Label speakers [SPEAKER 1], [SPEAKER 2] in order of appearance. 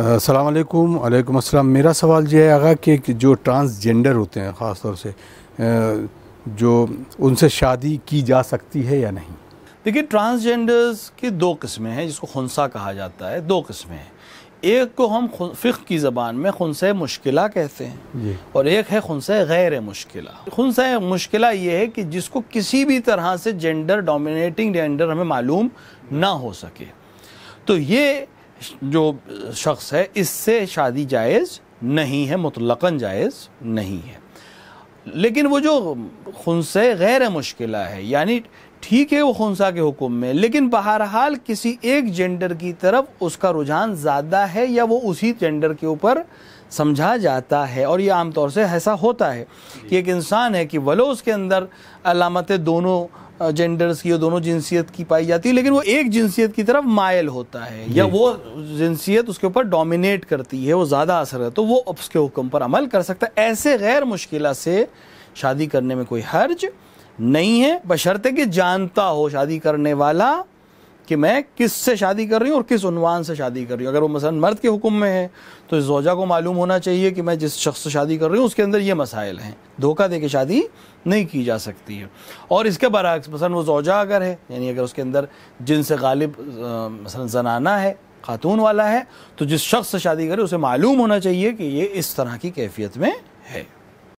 [SPEAKER 1] सलामकुम वालेकुम अस्सलाम मेरा सवाल ये है आगा कि जो ट्रांसजेंडर होते हैं ख़ास तौर से जो उनसे शादी की जा सकती है या नहीं
[SPEAKER 2] देखिए ट्रांसजेंडर्स की दो किस्में हैं जिसको खनसा कहा जाता है दो किस्में हैं एक को हम फ़िक की ज़बान में खनस मुश्किल कहते हैं और एक है खुनस गैर मुश्किल खनस मुश्किल ये है कि जिसको किसी भी तरह से जेंडर डोमिनेटिंग जेंडर हमें मालूम ना हो सके तो ये जो शख्स है इससे शादी जायज़ नहीं है मुतलक़न जायज़ नहीं है लेकिन वो जो खुनसे गैर मुश्किल है यानी ठीक है वो खुनसा के हुक्म में लेकिन बहरहाल किसी एक जेंडर की तरफ उसका रुझान ज़्यादा है या वो उसी जेंडर के ऊपर समझा जाता है और ये आमतौर से ऐसा होता है कि एक इंसान है कि वलो उसके अंदर अलामतें दोनों जेंडर्स की और दोनों जिनसियत की पाई जाती है लेकिन वो एक जिनसियत की तरफ मायल होता है या वो जिनसियत उसके ऊपर डोमिनेट करती है वो ज़्यादा असर है तो वो उसके हुक्म पर अमल कर सकता है ऐसे गैर मुश्किल से शादी करने में कोई हर्ज नहीं है बशर्ते कि जानता हो शादी करने वाला कि मैं किस से शादी कर रही हूँ और किस उनवान से शादी कर रही हूँ अगर वो मसलन मर्द के हुक्म में है तो इस जोजा को मालूम होना चाहिए कि मैं जिस शख्स से शादी कर रही हूँ उसके अंदर ये मसाइल हैं धोखा दे के शादी नहीं की जा सकती है और इसके बरक्स मसलन वो जोजा अगर है यानी अगर उसके अंदर जिनसे गालिब मसलन जनाना है खातून वाला है तो जिस शख्स से शादी करे उसे मालूम होना चाहिए कि ये इस तरह की कैफियत में है